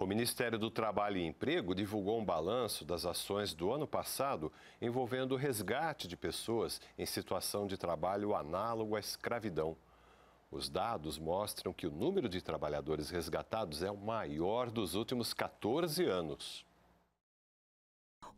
O Ministério do Trabalho e Emprego divulgou um balanço das ações do ano passado envolvendo o resgate de pessoas em situação de trabalho análogo à escravidão. Os dados mostram que o número de trabalhadores resgatados é o maior dos últimos 14 anos.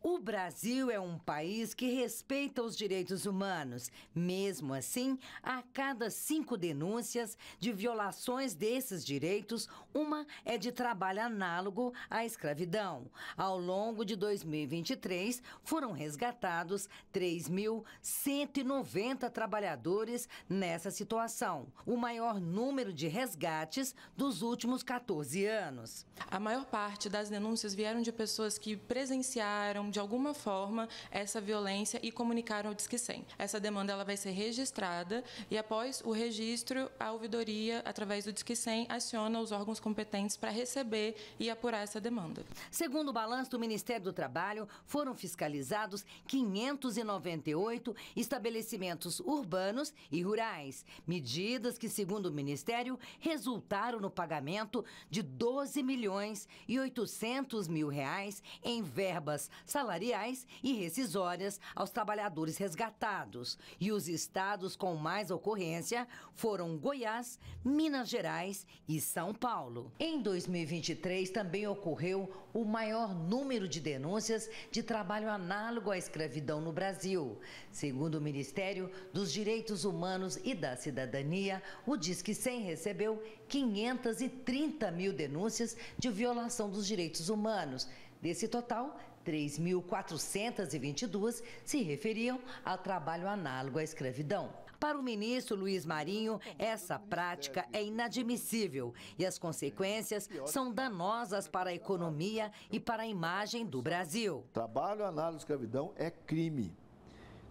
O Brasil é um país que respeita os direitos humanos. Mesmo assim, a cada cinco denúncias de violações desses direitos, uma é de trabalho análogo à escravidão. Ao longo de 2023, foram resgatados 3.190 trabalhadores nessa situação, o maior número de resgates dos últimos 14 anos. A maior parte das denúncias vieram de pessoas que presenciaram, de alguma forma essa violência e comunicaram ao Disque 100. Essa demanda ela vai ser registrada e após o registro, a ouvidoria, através do Disque 100, aciona os órgãos competentes para receber e apurar essa demanda. Segundo o balanço do Ministério do Trabalho, foram fiscalizados 598 estabelecimentos urbanos e rurais, medidas que, segundo o Ministério, resultaram no pagamento de 12 milhões e 800 mil reais em verbas salariais e rescisórias aos trabalhadores resgatados. E os estados com mais ocorrência foram Goiás, Minas Gerais e São Paulo. Em 2023 também ocorreu o maior número de denúncias de trabalho análogo à escravidão no Brasil. Segundo o Ministério dos Direitos Humanos e da Cidadania, o Disque 100 recebeu 530 mil denúncias de violação dos direitos humanos. Desse total, 3.422 se referiam ao trabalho análogo à escravidão. Para o ministro Luiz Marinho, essa prática é inadmissível e as consequências são danosas para a economia e para a imagem do Brasil. Trabalho análogo à escravidão é crime.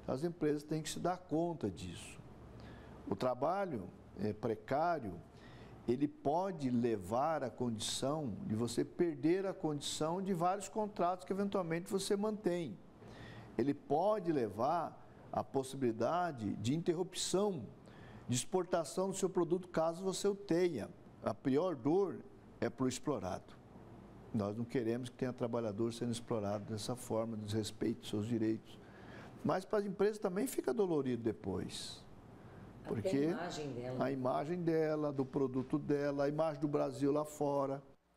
As empresas têm que se dar conta disso. O trabalho é, precário ele pode levar à condição de você perder a condição de vários contratos que eventualmente você mantém. Ele pode levar à possibilidade de interrupção de exportação do seu produto caso você o tenha. A pior dor é para o explorado. Nós não queremos que tenha trabalhador sendo explorado dessa forma, desrespeito dos seus direitos. Mas para a empresa também fica dolorido depois. Porque a imagem, a imagem dela, do produto dela, a imagem do Brasil lá fora.